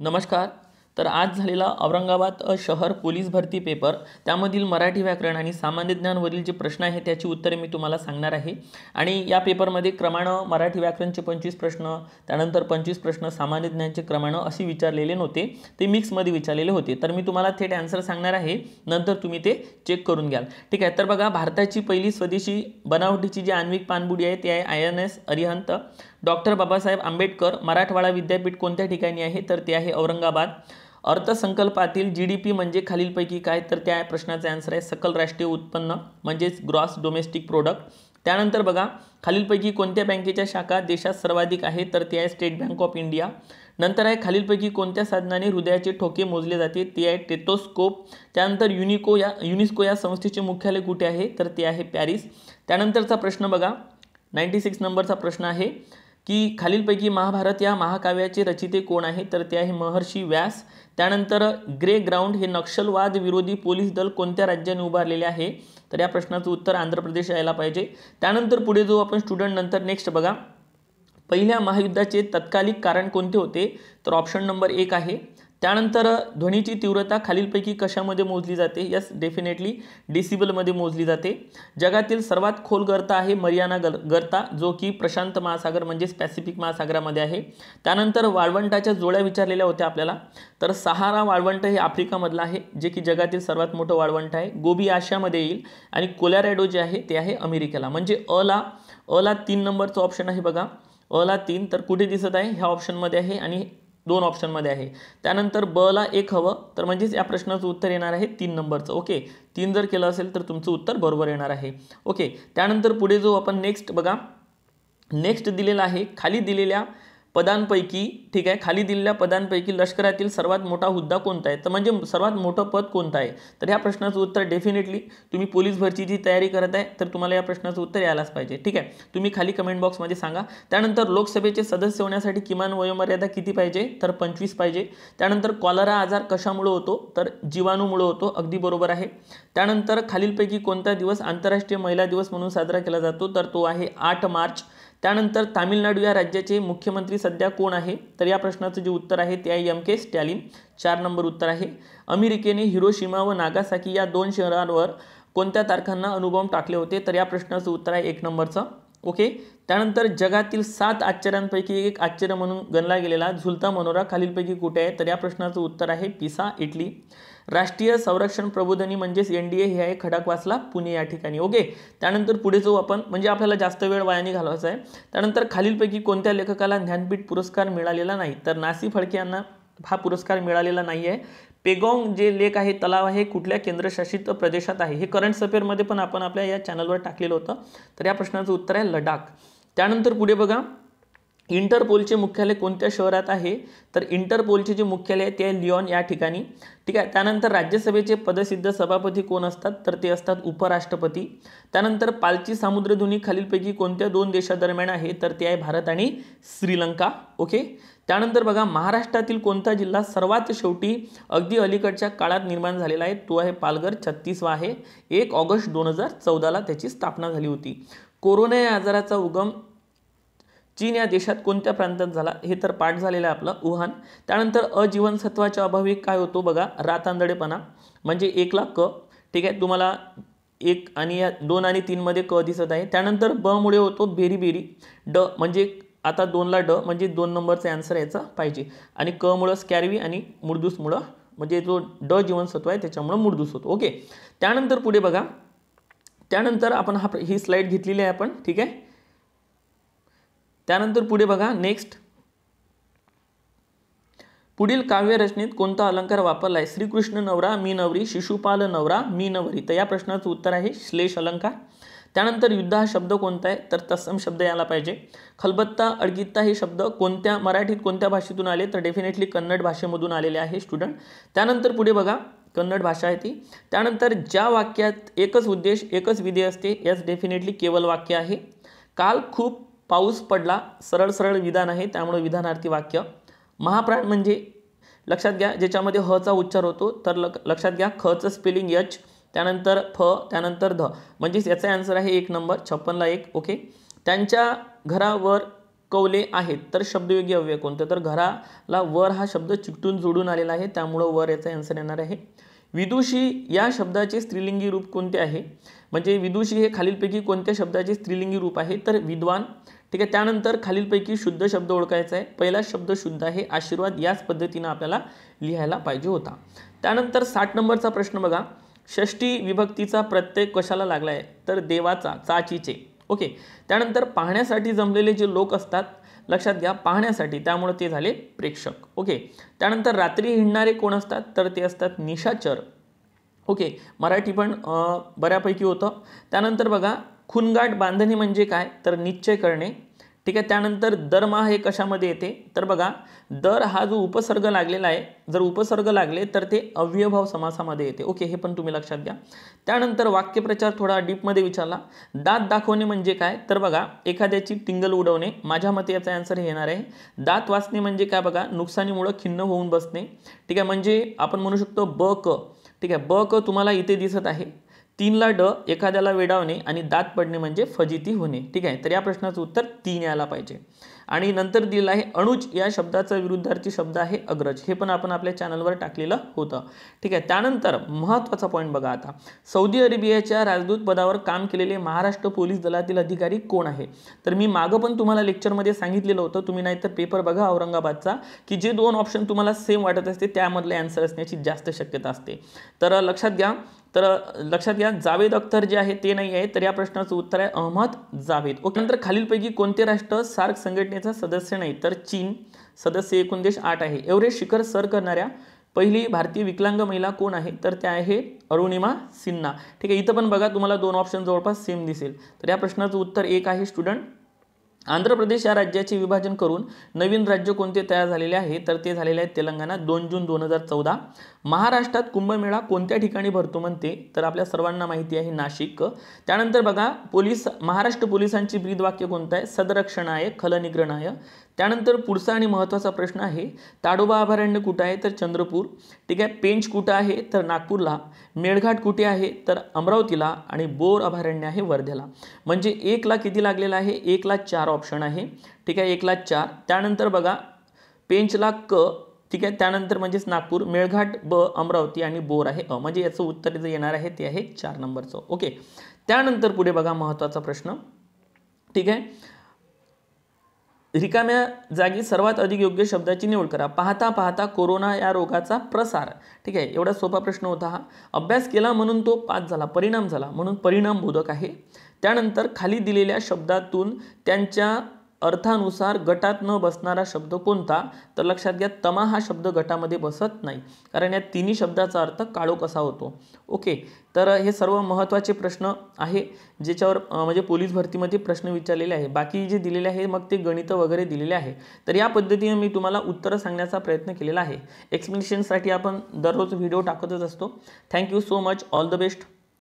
नमस्कार तर आज झालेला औरंगाबाद शहर पोलीस भरती पेपर त्यामधील मराठी व्याकरण आणि सामान्य ज्ञानवरील जे प्रश्न आहे त्याची उत्तरे मी तुम्हाला सांगणार आहे आणि या पेपरमध्ये क्रमानं मराठी व्याकरणचे पंचवीस प्रश्न त्यानंतर पंचवीस प्रश्न सामान्य ज्ञानचे क्रमानं असे विचारलेले नव्हते ते मिक्समध्ये विचारलेले होते तर मी तुम्हाला थेट आन्सर सांगणार आहे नंतर तुम्ही ते चेक करून घ्याल ठीक आहे तर बघा भारताची पहिली स्वदेशी बनावटीची जी आण्विक पाणबुडी आहे ती आहे I N S Arihant doctor Babasaheb Ambedkar Marathwada Vidyapeeth कोणत्या ठिकाणी आहे तर ते आहे औरंगाबाद अर्थसंकल्पातील जी डी पी म्हणजे खालीलपैकी काय तर त्या प्रश्नाचा आन्सर आहे सकल राष्ट्रीय उत्पन्न म्हणजेच ग्रॉस डोमेस्टिक प्रोडक्ट त्यानंतर बघा खालीलपैकी कोणत्या बँकेच्या शाखा देशात सर्वाधिक आहे तर ते आहे स्टेट बँक ऑफ इंडिया नंतर आहे खालीलपैकी कोणत्या साधनाने हृदयाचे ठोके मोजले जाते ते आहे टेटोस्कोप त्यानंतर युनिको या युनिस्को या संस्थेचे मुख्यालय कुठे आहे तर ते आहे पॅरिस त्यानंतरचा प्रश्न बघा नाईंटी सिक्स नंबरचा प्रश्न आहे की खालीलपैकी महाभारत या महाकाव्याचे रचिते कोण आहेत तर ते आहे महर्षी व्यास त्यानंतर ग्रे ग्राउंड हे नक्षलवाद विरोधी पोलीस दल कोणत्या राज्याने उभारलेले आहे तर या प्रश्नाचं उत्तर आंध्र प्रदेश यायला पाहिजे त्यानंतर पुढे जो आपण स्टुडंट नंतर नेक्स्ट बघा पहिल्या महायुद्धाचे तत्कालिक कारण कोणते होते तर ऑप्शन नंबर एक आहे त्यानंतर ध्वनीची तीव्रता खालीलपैकी कशामध्ये मोजली जाते यस डेफिनेटली डिसिबलमध्ये मोजली जाते जगातील सर्वात खोल गर्ता आहे मरियाना गर गर्ता जो की प्रशांत महासागर म्हणजेच पॅसिफिक महासागरामध्ये आहे त्यानंतर वाळवंटाच्या जोड्या विचारलेल्या होत्या आपल्याला तर सहारा वाळवंट हे आफ्रिकामधलं आहे जे की जगातील सर्वात मोठं वाळवंट आहे गोबी आशियामध्ये येईल आणि कोलॅरॅडो जे आहे ते आहे अमेरिकेला म्हणजे अला अला तीन नंबरचं ऑप्शन आहे बघा अला तीन तर कुठे दिसत आहे ह्या ऑप्शनमध्ये आहे आणि दोन ऑप्शनमध्ये आहे त्यानंतर ब ला एक हवं तर म्हणजेच या प्रश्नाचं उत्तर येणार आहे तीन नंबरचं ओके तीन जर केलं असेल तर तुमचं उत्तर बरोबर येणार आहे ओके त्यानंतर पुढे जो आपण नेक्स्ट बघा नेक्स्ट दिलेला आहे खाली दिलेल्या पदांपैकी ठीक आहे खाली दिलेल्या पदांपैकी लष्करातील सर्वात मोठा हुद्दा कोणता आहे तर म्हणजे सर्वात मोठं पद कोणतं आहे तर या प्रश्नाचं उत्तर डेफिनेटली तुम्ही पोलीस भरतीची तयारी करत आहे तर तुम्हाला या प्रश्नाचं उत्तर यायलाच पाहिजे ठीक आहे तुम्ही खाली कमेंट बॉक्समध्ये सांगा त्यानंतर लोकसभेचे सदस्य होण्यासाठी किमान वयोमर्यादा किती पाहिजे तर पंचवीस पाहिजे त्यानंतर कॉलरा आजार कशामुळे होतो तर जीवाणूमुळं होतो अगदी बरोबर आहे त्यानंतर खालीलपैकी कोणता दिवस आंतरराष्ट्रीय महिला दिवस म्हणून साजरा केला जातो तर तो आहे आठ मार्च त्यानंतर तामिळनाडू या राज्याचे मुख्यमंत्री सध्या कोण आहे तर या प्रश्नाचं जे उत्तर आहे ते आहे एम के स्टॅलिन चार नंबर उत्तर आहे अमेरिकेने हिरोशिमा व नागासाकी या दोन शहरांवर कोणत्या तारखांना अनुभव टाकले होते तर या प्रश्नाचं उत्तर आहे एक नंबरचं ओके त्यानंतर जगातील सात आश्चर्यांपैकी एक आश्चर्य म्हणून गणला गेलेला झुलता मनोरा खालीलपैकी कुठे आहे तर या प्रश्नाचं उत्तर आहे पिसा इटली राष्ट्रीय संरक्षण प्रबोधनी म्हणजेच एन डी ए हे आहे खडकवासला पुणे या ठिकाणी ओके त्यानंतर पुढे जाऊ आपण म्हणजे आपल्याला जास्त वेळ वायाने घालवायचा आहे त्यानंतर खालीलपैकी कोणत्या लेखकाला ज्ञानपीठ पुरस्कार मिळालेला नाही तर नासी फडके यांना हा पुरस्कार मिळालेला नाही आहे पेगॉंग जे लेख आहे तलाव आहे कुठल्या केंद्रशासित प्रदेशात आहे हे करंट अफेअरमध्ये पण आपण आपल्या या चॅनलवर टाकलेलं होतं तर या प्रश्नाचं उत्तर आहे लडाख त्यानंतर पुढे बघा इंटरपोलचे मुख्यालय कोणत्या शहरात आहे तर इंटरपोलचे जे मुख्यालय आहे ते लिओन या ठिकाणी ठीक आहे त्यानंतर राज्यसभेचे पदसिद्ध सभापती कोण असतात तर ते असतात उपराष्ट्रपती त्यानंतर पालची समुद्रधुनी खालीलपैकी कोणत्या दोन देशादरम्यान आहे तर ते आहे भारत आणि श्रीलंका ओके त्यानंतर बघा महाराष्ट्रातील कोणता जिल्हा सर्वात शेवटी अगदी अलीकडच्या काळात निर्माण झालेला आहे तो आहे पालघर छत्तीसवा आहे एक ऑगस्ट दोन हजार चौदाला त्याची स्थापना झाली होती कोरोना या आजाराचा उगम चीन या देशात कोणत्या प्रांतात झाला हे तर पाठ झालेलं आहे आपलं वुहान त्यानंतर अजीवनसत्वाच्या अभावी काय होतो बघा रातांदडेपणा म्हणजे एकला क ठीक आहे तुम्हाला एक आणि या दोन आणि तीनमध्ये क दिसत आहे त्यानंतर ब मुळे होतो बेरी बेरी ड म्हणजे आता दोनला ड म्हणजे दोन नंबरचा आन्सर यायचा पाहिजे आणि क मुळं स्कॅरवी आणि मुळं म्हणजे जो ड जीवनसत्व आहे त्याच्यामुळं मुर्दूस होतो ओके त्यानंतर पुढे बघा त्यानंतर आपण हा ही स्लाईड घेतलेली आहे आपण ठीक आहे त्यानंतर पुढे बघा नेक्स्ट पुढील काव्यरचनेत कोणता अलंकार वापरला आहे श्रीकृष्ण नवरा मी नवरी शिशुपाल नवरा मी नवरी तर या प्रश्नाचं उत्तर आहे श्लेष अलंकार त्यानंतर युद्ध हा शब्द कोणता आहे तर तत्सम शब्द यायला पाहिजे खलबत्ता अडगित्ता हे शब्द कोणत्या मराठीत कोणत्या भाषेतून आले तर डेफिनेटली कन्नड भाषेमधून आलेले आहे स्टुडंट त्यानंतर पुढे बघा कन्नड भाषा आहे ती त्यानंतर ज्या वाक्यात एकच उद्देश एकच विधेय असते याच डेफिनेटली केवल वाक्य आहे काल खूप पाऊस पडला सरळ सरळ विधान आहे त्यामुळे विधानार्थी वाक्य महाप्राण म्हणजे लक्षात घ्या ज्याच्यामध्ये हचा उच्चार होतो तर ल लक्षात घ्या खचं स्पेलिंग यच त्यानंतर फ त्यानंतर ध म्हणजेच याचा आन्सर आहे एक नंबर छप्पनला एक ओके त्यांच्या घरावर कवले आहेत तर शब्दयोगी अव्यय कोणतं तर घराला वर हा शब्द चिकटून जोडून आलेला आहे त्यामुळं वर याचा आन्सर येणार आहे विदुषी या शब्दाचे स्त्रीलिंगी रूप कोणते आहे म्हणजे विदुषी हे खालीलपैकी कोणत्या शब्दाचे स्त्रीलिंगी रूप आहे तर विद्वान ठीक आहे त्यानंतर खालीलपैकी शुद्ध शब्द ओळखायचा आहे पहिला शब्द शुद्ध आहे आशीर्वाद याच पद्धतीनं आपल्याला लिहायला पाहिजे होता त्यानंतर साठ नंबरचा प्रश्न बघा षष्टी विभक्तीचा प्रत्येक कशाला लागला आहे तर देवाचा चाचीचे ओके त्यानंतर पाहण्यासाठी जमलेले जे लोक असतात लक्षात घ्या पाहण्यासाठी त्यामुळे ते झाले प्रेक्षक ओके त्यानंतर रात्री हिंडणारे कोण असतात तर ते असतात निशाचर ओके मराठी पण बऱ्यापैकी होतं त्यानंतर बघा खुनगाट बांधणी म्हणजे काय तर निश्चय करणे ठीक आहे त्यानंतर दरमा हे कशामध्ये येते तर बघा दर हा जो उपसर्ग लागलेला आहे जर उपसर्ग लागले तर ते अव्ययभाव समासामध्ये येते ओके हे पण तुम्ही लक्षात घ्या त्यानंतर वाक्यप्रचार थोडा डीपमध्ये विचारला दात दाखवणे म्हणजे काय तर बघा एखाद्याची टिंगल उडवणे माझ्या मते याचा आन्सर येणार आहे दात वाचणे म्हणजे काय बघा नुकसानीमुळं खिन्न होऊन बसणे ठीक आहे म्हणजे आपण म्हणू शकतो ब क ठीक आहे ब क तुम्हाला इथे दिसत आहे तीनला ड एखाद्याला वेडावणे आणि दात पडणे म्हणजे फजिती होणे ठीक आहे तर या प्रश्नाचं उत्तर तीन यायला पाहिजे आणि नंतर दिलेला आहे अणुज या शब्दाचा विरुद्धार्थी शब्द आहे अग्रज हे पण आपण आपल्या चॅनलवर टाकलेलं होतं ठीक आहे त्यानंतर महत्त्वाचा पॉईंट बघा आता सौदी अरेबियाच्या राजदूत पदावर काम केलेले महाराष्ट्र पोलीस दलातील अधिकारी कोण आहे तर मी मागं पण तुम्हाला लेक्चरमध्ये सांगितलेलं होतं तुम्ही नाहीतर पेपर बघा औरंगाबादचा की जे दोन ऑप्शन तुम्हाला सेम वाटत असते त्यामधले अँसर असण्याची जास्त शक्यता असते तर लक्षात घ्या तर लक्षात घ्या जावेद अख्तर जे आहे ते नाही आहे तर या प्रश्नाचं उत्तर आहे अहमद जावेद ओके नंतर खालीलपैकी कोणते राष्ट्र सार्क संघटने संघटनेचा सदस्य नाही तर चीन सदस्य एकूण देश आठ आहे एव्हरेस्ट शिखर सर करणाऱ्या पहिली भारतीय विकलांग महिला कोण आहे तर त्या आहे अरुणिमा सिन्हा ठीक आहे इथं पण बघा तुम्हाला दोन ऑप्शन जवळपास सेम दिसेल तर या प्रश्नाचं उत्तर एक आहे स्टुडंट आंध्र प्रदेश या राज्याचे विभाजन करून नवीन राज्य कोणते तयार झालेले आहे तर ते झालेले आहेत तेलंगणा दोन जून दोन हजार चौदा महाराष्ट्रात कुंभमेळा कोणत्या ठिकाणी भरतो म्हणते तर आपल्या सर्वांना माहिती आहे नाशिक त्यानंतर बघा पोलीस महाराष्ट्र पोलिसांची वाक्य कोणतं आहे सदरक्षणाय खलनिग्रणाय त्यानंतर पुढचा आणि महत्त्वाचा प्रश्न आहे ताडोबा अभयारण्य कुठं आहे तर चंद्रपूर ठीक आहे पेंच कुठं आहे तर नागपूरला मेळघाट कुठे आहे तर अमरावतीला आणि बोर अभयारण्य आहे वर्ध्याला म्हणजे एकला किती लागलेला आहे एकला चार ऑप्शन आहे ठीक आहे एकला चार त्यानंतर बघा पेंचला क ठीक आहे त्यानंतर म्हणजेच नागपूर मेळघाट ब अमरावती आणि बोर आहे अ म्हणजे याचं उत्तर जे येणार आहे ते आहे चार नंबरचं ओके त्यानंतर पुढे बघा महत्त्वाचा प्रश्न ठीक आहे रिकाम्या जागी सर्वात अधिक योग्य शब्दाची निवड करा पाहता पाहता कोरोना या रोगाचा प्रसार ठीक आहे एवढा सोपा प्रश्न होता हा अभ्यास केला म्हणून तो पाच झाला परिणाम झाला म्हणून परिणाम बोधक आहे त्यानंतर खाली दिलेल्या शब्दातून त्यांच्या अर्थानुसार गटात न बसणारा शब्द कोणता तर लक्षात घ्या तमा हा शब्द गटामध्ये बसत नाही कारण या तिन्ही शब्दाचा अर्थ काळोख असा होतो ओके तर हे सर्व महत्त्वाचे प्रश्न आहे ज्याच्यावर म्हणजे पोलीस भरतीमध्ये प्रश्न विचारलेले आहे बाकी जे दिलेले आहे मग ते गणितं वगैरे दिलेले आहे तर या पद्धतीने मी तुम्हाला उत्तरं सांगण्याचा प्रयत्न केलेला आहे एक्सप्लेनेशनसाठी आपण दररोज व्हिडिओ टाकतच असतो thank you so much all the best